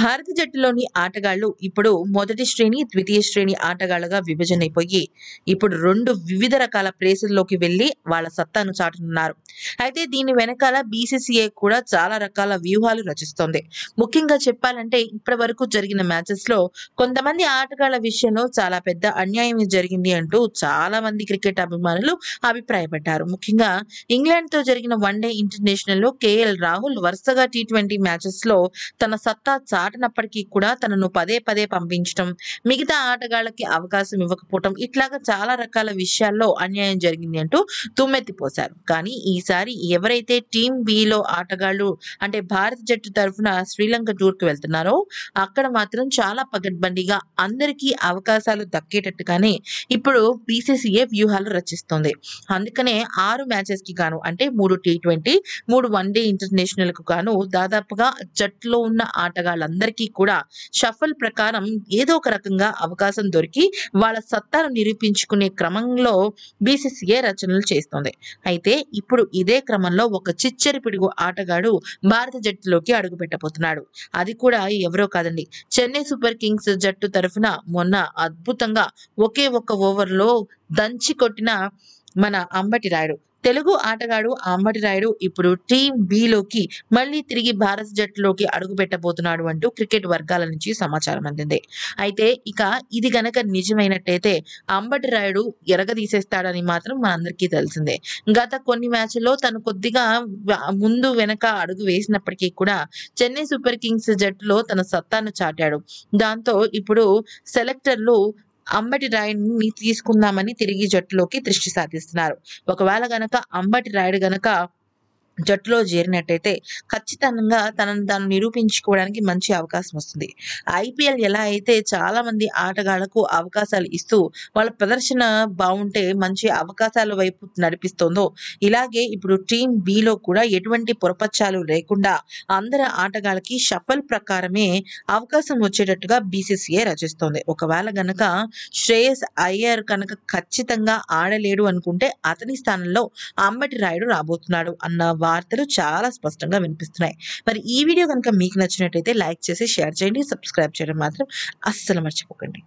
భారత జట్టులోని ఆటగాళ్లు ఇప్పుడు మొదటి శ్రేణి ద్వితీయ శ్రేణి ఆటగాళ్లుగా విభజన అయిపోయి ఇప్పుడు రెండు వివిధ రకాల ప్లేసుల్లోకి వెళ్ళి వాళ్ళ సత్తాను చాటుతున్నారు అయితే దీని వెనకాల బీసీసీఐ కూడా చాలా రకాల వ్యూహాలు రచిస్తోంది ముఖ్యంగా చెప్పాలంటే ఇప్పటి వరకు జరిగిన మ్యాచెస్ లో కొంతమంది ఆటగాళ్ల విషయంలో చాలా పెద్ద అన్యాయం జరిగింది అంటూ చాలా మంది క్రికెట్ అభిమానులు అభిప్రాయపడ్డారు ముఖ్యంగా ఇంగ్లాండ్ తో జరిగిన వన్డే ఇంటర్నేషనల్ లో కేఎల్ రాహుల్ వరుసగా టీ ట్వంటీ మ్యాచెస్ లో తన సత్తా చాటనప్పటికీ కూడా తనను పదే పదే పంపించడం మిగతా ఆటగాళ్లకి అవకాశం ఇవ్వకపోవటం ఇట్లాగా చాలా రకాల విషయాల్లో అన్యాయం జరిగింది అంటూ తుమ్మెత్తిపోశారు కానీ ఈసారి ఎవరైతే టీం బిలో ఆటగాళ్లు అంటే భారత జట్టు తరఫున శ్రీలంక టూర్కి వెళ్తున్నారో అక్కడ మాత్రం చాలా పగడ్బండిగా అందరికీ అవకాశాలు దక్కేటట్టుగానే ఇప్పుడు బీసీసీఏ వ్యూహాలు రచిస్తుంది అందుకనే ఆరు మ్యాచెస్ కి గాను అంటే మూడు టీ ట్వంటీ మూడు డే ఇంటర్నేషనల్ కు గాను దాదాపుగా జట్టులో ఉన్న ఆటగాళ్ళ వాళ్ళందరికీ కూడా షఫల్ ప్రకారం ఏదో ఒక రకంగా అవకాశం దొరికి వాళ్ళ సత్తాను నిరూపించుకునే క్రమంలో బీసీసీఏ రచనలు చేస్తుంది అయితే ఇప్పుడు ఇదే క్రమంలో ఒక చిచ్చరి పిడుగు ఆటగాడు భారత జట్టులోకి అడుగు పెట్టబోతున్నాడు అది కూడా ఎవరో కాదండి చెన్నై సూపర్ కింగ్స్ జట్టు తరఫున మొన్న అద్భుతంగా ఒకే ఒక్క ఓవర్లో దంచి కొట్టిన మన అంబటి రాయుడు తెలుగు ఆటగాడు అంబటి రాయుడు ఇప్పుడు టీం బిలోకి మళ్లీ తిరిగి భారత జట్టులోకి అడుగు పెట్టబోతున్నాడు అంటూ క్రికెట్ వర్గాల నుంచి సమాచారం అందింది అయితే ఇక ఇది గనక నిజమైనట్టయితే అంబటి రాయుడు ఎరగదీసేస్తాడని మాత్రం మనందరికీ తెలిసిందే గత కొన్ని మ్యాచ్ల్లో తను కొద్దిగా ముందు వెనక అడుగు వేసినప్పటికీ కూడా చెన్నై సూపర్ కింగ్స్ జట్టులో తన సత్తాను చాటాడు దాంతో ఇప్పుడు సెలెక్టర్లు అంబటి రాయుడిని తీసుకుందామని తిరిగి జట్టులోకి దృష్టి సాధిస్తున్నారు ఒకవేళ గనక అంబటి రాయుడు గనక జట్టులో చేరినట్టయితే ఖచ్చితంగా తనను తాను నిరూపించుకోవడానికి మంచి అవకాశం వస్తుంది ఐపీఎల్ ఎలా అయితే చాలా మంది ఆటగాళ్లకు అవకాశాలు ఇస్తూ వాళ్ళ ప్రదర్శన బాగుంటే మంచి అవకాశాల వైపు నడిపిస్తోందో ఇలాగే ఇప్పుడు టీం బిలో కూడా ఎటువంటి పొరపచ్చాలు లేకుండా అందరి ఆటగాళ్ళకి షఫల్ ప్రకారమే అవకాశం వచ్చేటట్టుగా బీసీసీఐ రచిస్తోంది ఒకవేళ గనక శ్రేయస్ అయ్యర్ కనుక ఖచ్చితంగా ఆడలేడు అనుకుంటే అతని స్థానంలో అమ్మటి రాయుడు రాబోతున్నాడు అన్న వార్తలు చాలా స్పష్టంగా వినిపిస్తున్నాయి మరి ఈ వీడియో కనుక మీకు నచ్చినట్టయితే లైక్ చేసి షేర్ చేయండి సబ్స్క్రైబ్ చేయడం మాత్రం అస్సలు మర్చిపోకండి